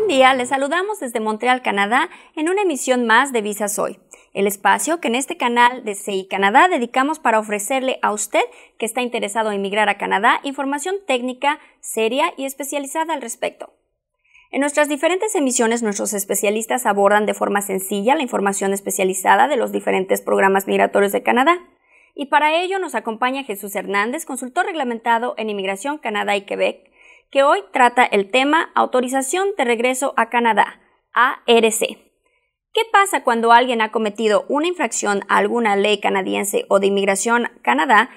Buen día, les saludamos desde Montreal, Canadá, en una emisión más de Visas Hoy, el espacio que en este canal de CI Canadá dedicamos para ofrecerle a usted que está interesado en emigrar a Canadá información técnica, seria y especializada al respecto. En nuestras diferentes emisiones, nuestros especialistas abordan de forma sencilla la información especializada de los diferentes programas migratorios de Canadá. Y para ello nos acompaña Jesús Hernández, consultor reglamentado en Inmigración Canadá y Quebec, que hoy trata el tema Autorización de Regreso a Canadá, ARC. ¿Qué pasa cuando alguien ha cometido una infracción a alguna ley canadiense o de inmigración a Canadá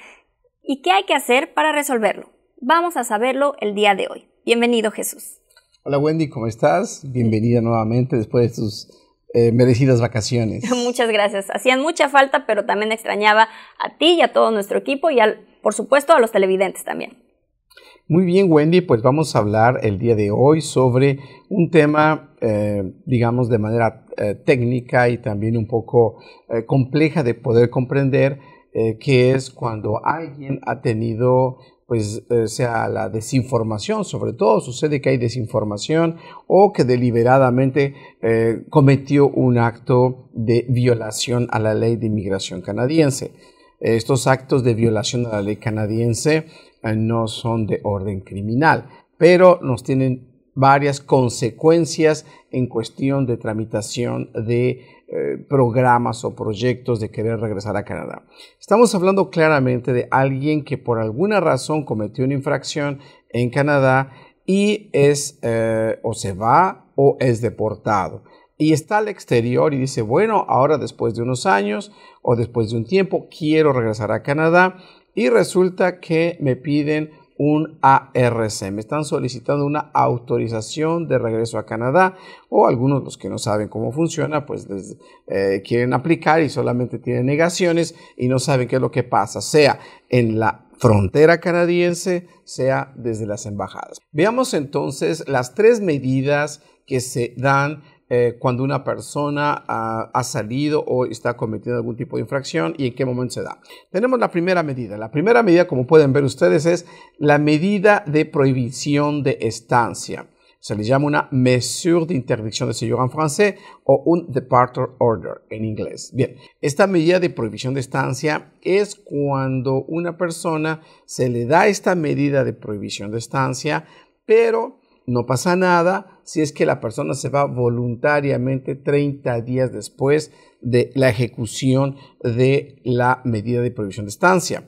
y qué hay que hacer para resolverlo? Vamos a saberlo el día de hoy. Bienvenido Jesús. Hola Wendy, ¿cómo estás? Bienvenida nuevamente después de tus eh, merecidas vacaciones. Muchas gracias. Hacían mucha falta, pero también extrañaba a ti y a todo nuestro equipo y al, por supuesto a los televidentes también. Muy bien, Wendy, pues vamos a hablar el día de hoy sobre un tema, eh, digamos, de manera eh, técnica y también un poco eh, compleja de poder comprender, que es cuando alguien ha tenido pues sea la desinformación, sobre todo sucede que hay desinformación o que deliberadamente cometió un acto de violación a la ley de inmigración canadiense. Estos actos de violación a la ley canadiense eh, no son de orden criminal, pero nos tienen varias consecuencias en cuestión de tramitación de eh, programas o proyectos de querer regresar a Canadá. Estamos hablando claramente de alguien que por alguna razón cometió una infracción en Canadá y es eh, o se va o es deportado y está al exterior y dice, bueno, ahora después de unos años o después de un tiempo quiero regresar a Canadá y resulta que me piden un ARC, me están solicitando una autorización de regreso a Canadá o algunos los que no saben cómo funciona pues eh, quieren aplicar y solamente tienen negaciones y no saben qué es lo que pasa, sea en la frontera canadiense, sea desde las embajadas. Veamos entonces las tres medidas que se dan eh, cuando una persona ah, ha salido o está cometiendo algún tipo de infracción y en qué momento se da. Tenemos la primera medida. La primera medida, como pueden ver ustedes, es la medida de prohibición de estancia. Se le llama una mesure de interdicción de séjour en francés o un departure order en inglés. Bien, esta medida de prohibición de estancia es cuando una persona se le da esta medida de prohibición de estancia, pero no pasa nada si es que la persona se va voluntariamente 30 días después de la ejecución de la medida de prohibición de estancia.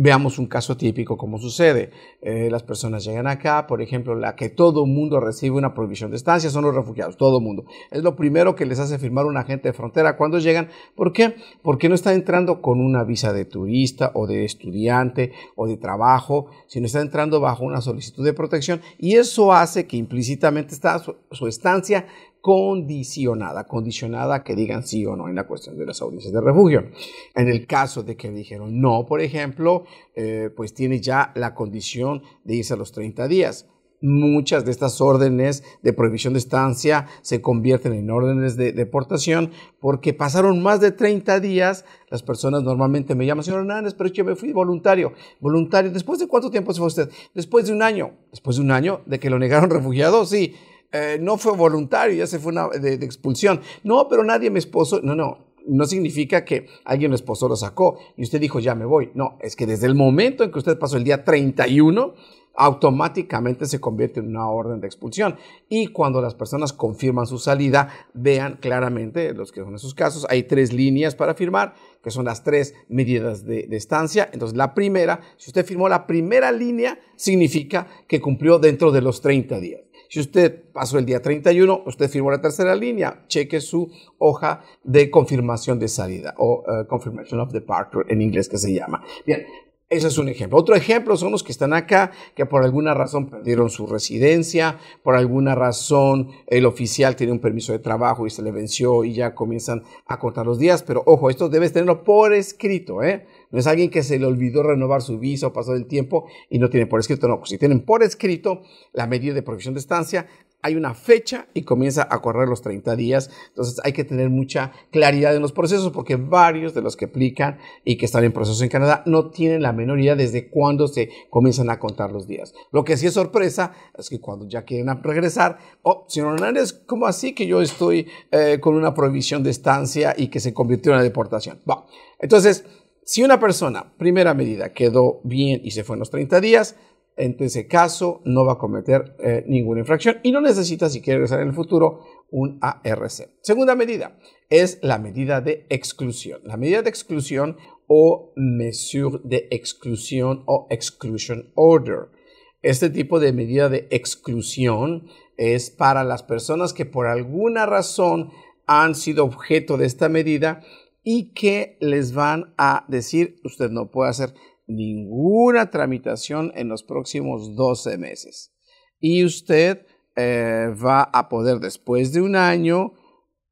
Veamos un caso típico como sucede. Eh, las personas llegan acá, por ejemplo, la que todo mundo recibe una prohibición de estancia son los refugiados, todo el mundo. Es lo primero que les hace firmar un agente de frontera cuando llegan. ¿Por qué? Porque no están entrando con una visa de turista o de estudiante o de trabajo, sino están entrando bajo una solicitud de protección y eso hace que implícitamente está su estancia condicionada, condicionada que digan sí o no en la cuestión de las audiencias de refugio. En el caso de que dijeron no, por ejemplo, eh, pues tiene ya la condición de irse a los 30 días. Muchas de estas órdenes de prohibición de estancia se convierten en órdenes de deportación porque pasaron más de 30 días. Las personas normalmente me llaman, señor Hernández, pero yo me fui voluntario. Voluntario, ¿después de cuánto tiempo se fue usted? Después de un año. ¿Después de un año de que lo negaron refugiado? Sí. Eh, no fue voluntario, ya se fue una de, expulsión. No, pero nadie me esposó. No, no. No significa que alguien lo esposó, lo sacó y usted dijo, ya me voy. No, es que desde el momento en que usted pasó el día 31, automáticamente se convierte en una orden de expulsión. Y cuando las personas confirman su salida, vean claramente los que son esos casos. Hay tres líneas para firmar, que son las tres medidas de, de, estancia. Entonces, la primera, si usted firmó la primera línea, significa que cumplió dentro de los 30 días. Si usted pasó el día 31, usted firmó la tercera línea, cheque su hoja de confirmación de salida o eh, confirmation of departure en inglés que se llama. Bien, ese es un ejemplo. Otro ejemplo son los que están acá, que por alguna razón perdieron su residencia, por alguna razón el oficial tiene un permiso de trabajo y se le venció y ya comienzan a cortar los días. Pero ojo, esto debes tenerlo por escrito, ¿eh? no es alguien que se le olvidó renovar su visa o pasó el tiempo y no tiene por escrito, no, pues, si tienen por escrito la medida de prohibición de estancia, hay una fecha y comienza a correr los 30 días. Entonces hay que tener mucha claridad en los procesos porque varios de los que aplican y que están en proceso en Canadá no tienen la menor idea desde cuándo se comienzan a contar los días. Lo que sí es sorpresa es que cuando ya quieren regresar, oh, señor Hernández, ¿cómo así que yo estoy eh, con una prohibición de estancia y que se convirtió en una deportación? Bueno, entonces si una persona, primera medida, quedó bien y se fue en los 30 días, en ese caso no va a cometer eh, ninguna infracción y no necesita, si quiere regresar en el futuro, un ARC. Segunda medida es la medida de exclusión. La medida de exclusión o mesure de exclusión o exclusion order. Este tipo de medida de exclusión es para las personas que por alguna razón han sido objeto de esta medida y que les van a decir usted no puede hacer ninguna tramitación en los próximos 12 meses. Y usted eh, va a poder después de un año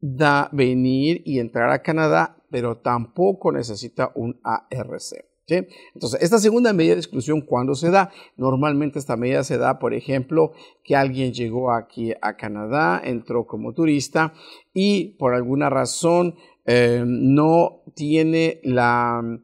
da, venir y entrar a Canadá, pero tampoco necesita un ARC. Entonces, esta segunda medida de exclusión, ¿cuándo se da? Normalmente esta medida se da, por ejemplo, que alguien llegó aquí a Canadá, entró como turista y por alguna razón eh, no tiene la mm,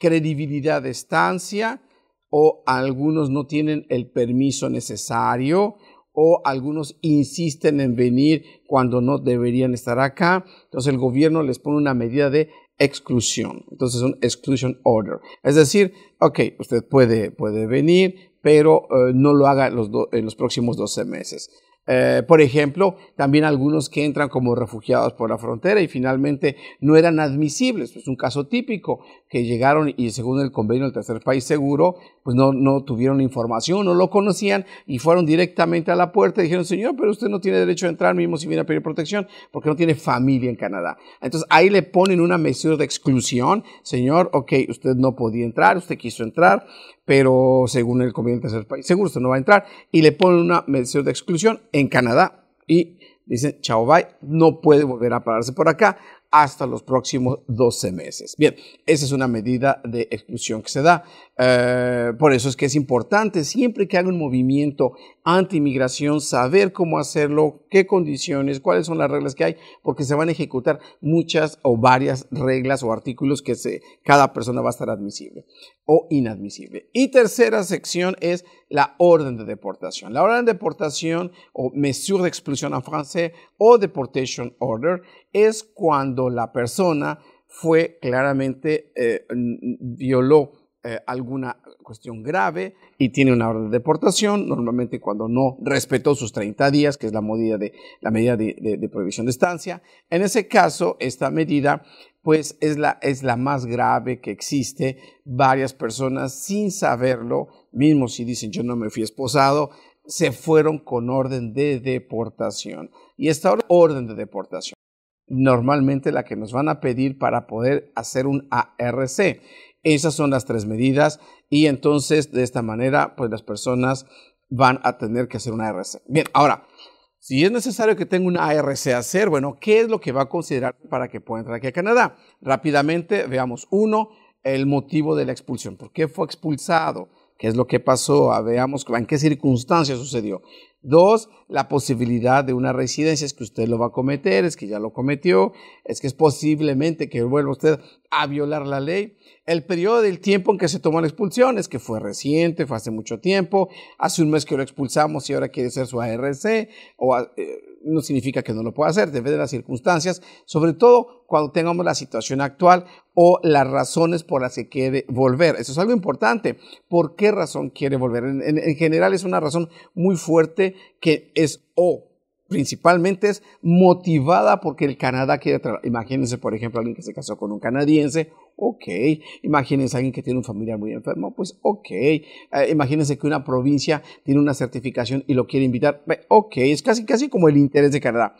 credibilidad de estancia o algunos no tienen el permiso necesario o algunos insisten en venir cuando no deberían estar acá. Entonces el gobierno les pone una medida de exclusión. Entonces un exclusion order. Es decir, ok, usted puede, puede venir, pero eh, no lo haga en los próximos 12 meses. Eh, por ejemplo, también algunos que entran como refugiados por la frontera y finalmente no eran admisibles. Es un caso típico que llegaron y según el convenio del tercer país seguro, pues no, no tuvieron información, no lo conocían y fueron directamente a la puerta y dijeron, señor, pero usted no tiene derecho a entrar mismo si viene a pedir protección porque no tiene familia en Canadá. Entonces ahí le ponen una medida de exclusión, señor, ok, usted no podía entrar, usted quiso entrar, pero según el convenio del tercer país seguro usted no va a entrar y le ponen una medida de exclusión en Canadá y dicen, chao, bye, no puede volver a pararse por acá hasta los próximos 12 meses. Bien, esa es una medida de exclusión que se da. Eh, por eso es que es importante siempre que haga un movimiento anti-inmigración, saber cómo hacerlo, qué condiciones, cuáles son las reglas que hay, porque se van a ejecutar muchas o varias reglas o artículos que cada persona va a estar admisible o inadmisible. Y tercera sección es la orden de deportación. La orden de deportación o mesure d'expulsion en francés o deportation order es cuando la persona fue claramente, eh, violó eh, alguna cuestión grave y tiene una orden de deportación, normalmente cuando no respetó sus 30 días, que es la medida de, la medida prohibición de estancia. En ese caso, esta medida pues es la, es la más grave que existe. Varias personas sin saberlo, mismo si dicen yo no me fui esposado, se fueron con orden de deportación. Y esta orden de deportación normalmente la que nos van a pedir para poder hacer un ARC. Esas son las tres medidas y entonces de esta manera pues las personas van a tener que hacer un ARC. Bien, ahora, si es necesario que tenga un ARC a hacer, bueno, ¿qué es lo que va a considerar para que pueda entrar aquí a Canadá? Rápidamente veamos uno, el motivo de la expulsión. ¿Por qué fue expulsado? qué es lo que pasó, ah, veamos en qué circunstancias sucedió. Dos, la posibilidad de una residencia es que usted lo va a cometer, es que ya lo cometió, es que es posiblemente que vuelva usted a violar la ley. El periodo del tiempo en que se tomó la expulsión es que fue reciente, fue hace mucho tiempo, hace un mes que lo expulsamos y ahora quiere ser su ARC, o eh, no significa que no lo pueda hacer, depende de las circunstancias, sobre todo cuando tengamos la situación actual o las razones por las que quiere volver. Eso es algo importante. ¿Por qué razón quiere volver? En, general es una razón muy fuerte que es o principalmente es motivada porque el Canadá quiere trabajar. Imagínense, por ejemplo, alguien que se casó con un canadiense ok. Imagínense a alguien que tiene un familiar muy enfermo, pues ok. Eh, imagínense que una provincia tiene una certificación y lo quiere invitar, ok. Es casi, casi como el interés de Canadá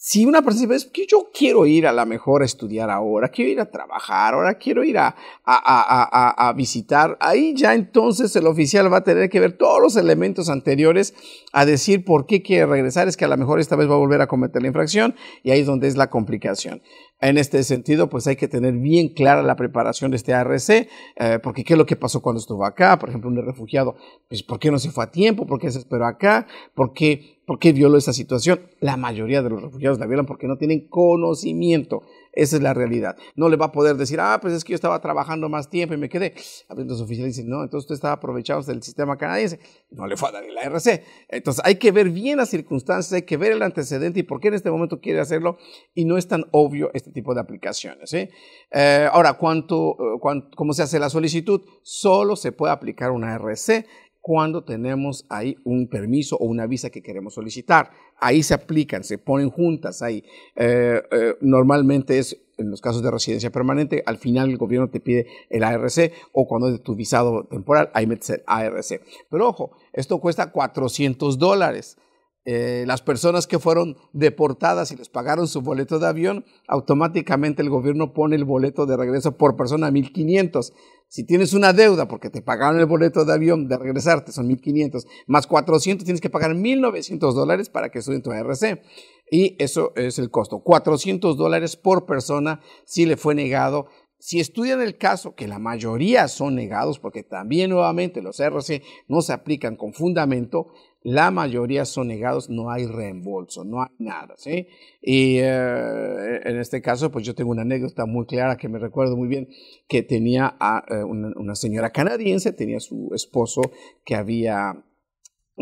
si una persona dice, es que yo quiero ir a la mejor a estudiar ahora, quiero ir a trabajar, ahora quiero ir a, a, a, a, visitar, ahí ya entonces el oficial va a tener que ver todos los elementos anteriores a decir por qué quiere regresar, es que a lo mejor esta vez va a volver a cometer la infracción y ahí es donde es la complicación. En este sentido, pues hay que tener bien clara la preparación de este ARC, eh, porque qué es lo que pasó cuando estuvo acá, por ejemplo, un refugiado, pues por qué no se fue a tiempo, por qué se esperó acá, por qué ¿Por qué violó esa situación? La mayoría de los refugiados la violan porque no tienen conocimiento. Esa es la realidad. No le va a poder decir, ah, pues es que yo estaba trabajando más tiempo y me quedé. A veces los oficiales no, entonces usted estaba aprovechado del sistema canadiense. No le fue a dar el ARC. Entonces hay que ver bien las circunstancias, hay que ver el antecedente y por qué en este momento quiere hacerlo. Y no es tan obvio este tipo de aplicaciones. Eh, ahora, ¿cuánto, eh, cómo se hace la solicitud? Solo se puede aplicar una ARC cuando tenemos ahí un permiso o una visa que queremos solicitar. Ahí se aplican, se ponen juntas ahí. Eh, eh, normalmente es en los casos de residencia permanente, al final el gobierno te pide el ARC o cuando es tu visado temporal, ahí metes el ARC. Pero ojo, esto cuesta 400 dólares. Eh, las personas que fueron deportadas y les pagaron su boleto de avión, automáticamente el gobierno pone el boleto de regreso por persona a 1500. Si tienes una deuda porque te pagaron el boleto de avión de regresarte, son 1.500, más 400, tienes que pagar 1.900 dólares para que estudien tu ARC. Y eso es el costo. 400 dólares por persona si le fue negado si estudian el caso, que la mayoría son negados, porque también nuevamente los RC no se aplican con fundamento, la mayoría son negados, no hay reembolso, no hay nada. ¿sí? Y eh, en este caso, pues yo tengo una anécdota muy clara que me recuerdo muy bien, que tenía eh, una, señora canadiense, tenía su esposo que había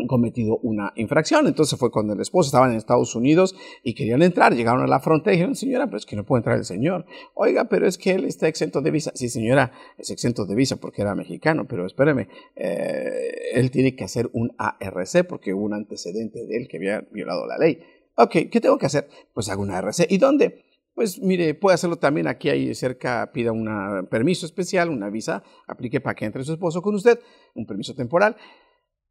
cometido una infracción. Entonces fue cuando el esposo estaba en Estados Unidos y querían entrar, llegaron a la frontera y dijeron, señora, pues es que no puede entrar el señor. Oiga, pero es que él está exento de visa. Sí, señora, es exento de visa porque era mexicano, pero espéreme, eh, él tiene que hacer un ARC porque hubo un antecedente de él que había violado la ley. Ok, ¿qué tengo que hacer? Pues hago un ARC. ¿Y dónde? Pues mire, puede hacerlo también aquí ahí cerca, pida un permiso especial, una visa, aplique para que entre su esposo con usted, un permiso temporal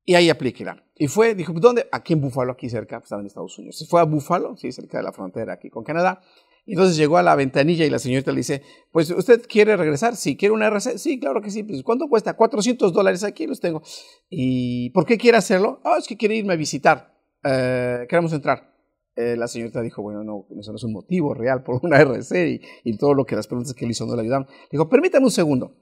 y ahí la... Y fue, dijo, pues, ¿dónde? Aquí en Búfalo, aquí cerca, pues, estaba en Estados Unidos. Se fue a Búfalo, sí, cerca de la frontera aquí con Canadá. Y entonces llegó a la ventanilla y la señorita le dice, pues, ¿usted quiere regresar? Sí, ¿quiere una RC? Sí, claro que sí. Pues, ¿cuánto cuesta? 400 dólares aquí los tengo. ¿Y por qué quiere hacerlo? Ah, es que quiere irme a visitar. Eh, queremos entrar. Eh, la señorita dijo, bueno, no, eso no es un motivo real por una RC y, y todo lo que las preguntas que le hizo no le ayudaron. Dijo, permítame un segundo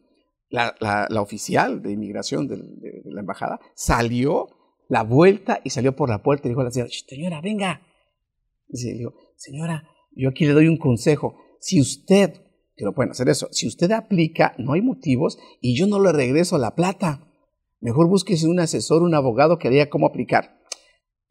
la, oficial de inmigración de, la embajada salió la vuelta y salió por la puerta y dijo a la señora, señora, venga. Y dijo, señora, yo aquí le doy un consejo. Si usted, que lo pueden hacer eso, si usted aplica, no hay motivos y yo no le regreso la plata. Mejor búsquese un asesor, un abogado que diga cómo aplicar.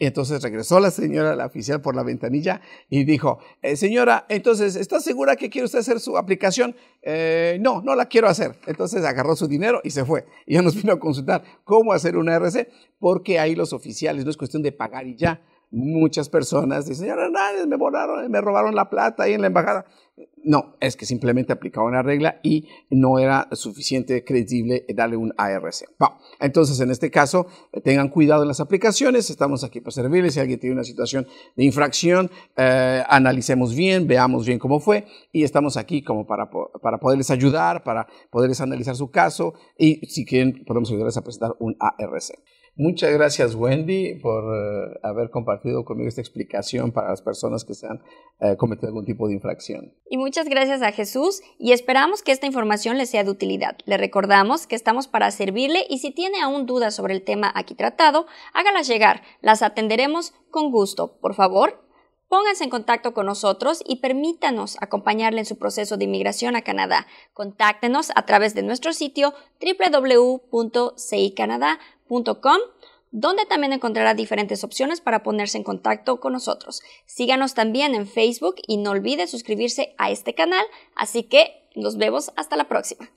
Y Entonces regresó la señora, la oficial, por la ventanilla y dijo, eh, señora, entonces, ¿está segura que quiere usted hacer su aplicación? Eh, no, no la quiero hacer. Entonces agarró su dinero y se fue. Y ya nos vino a consultar cómo hacer una RC, porque ahí los oficiales, no es cuestión de pagar y ya. Muchas personas dicen, señora Hernández, me borraron, me robaron la plata ahí en la embajada. No, es que simplemente aplicaba una regla y no era suficiente creíble darle un ARC. entonces, en este caso, tengan cuidado en las aplicaciones. Estamos aquí para servirles. Si alguien tiene una situación de infracción, eh, analicemos bien, veamos bien cómo fue. Y estamos aquí como para, para poderles ayudar, para poderles analizar su caso. Y si quieren, podemos ayudarles a presentar un ARC. Muchas gracias Wendy por eh, haber compartido conmigo esta explicación para las personas que se han eh, cometido algún tipo de infracción. Muchas gracias a Jesús y esperamos que esta información le sea de utilidad. Le recordamos que estamos para servirle y si tiene aún dudas sobre el tema aquí tratado, hágalas llegar. Las atenderemos con gusto. Por favor, pónganse en contacto con nosotros y permítanos acompañarle en su proceso de inmigración a Canadá. Contáctenos a través de nuestro sitio www.cicanada.com donde también encontrará diferentes opciones para ponerse en contacto con nosotros. Síganos también en Facebook y no olvide suscribirse a este canal, así que nos vemos hasta la próxima.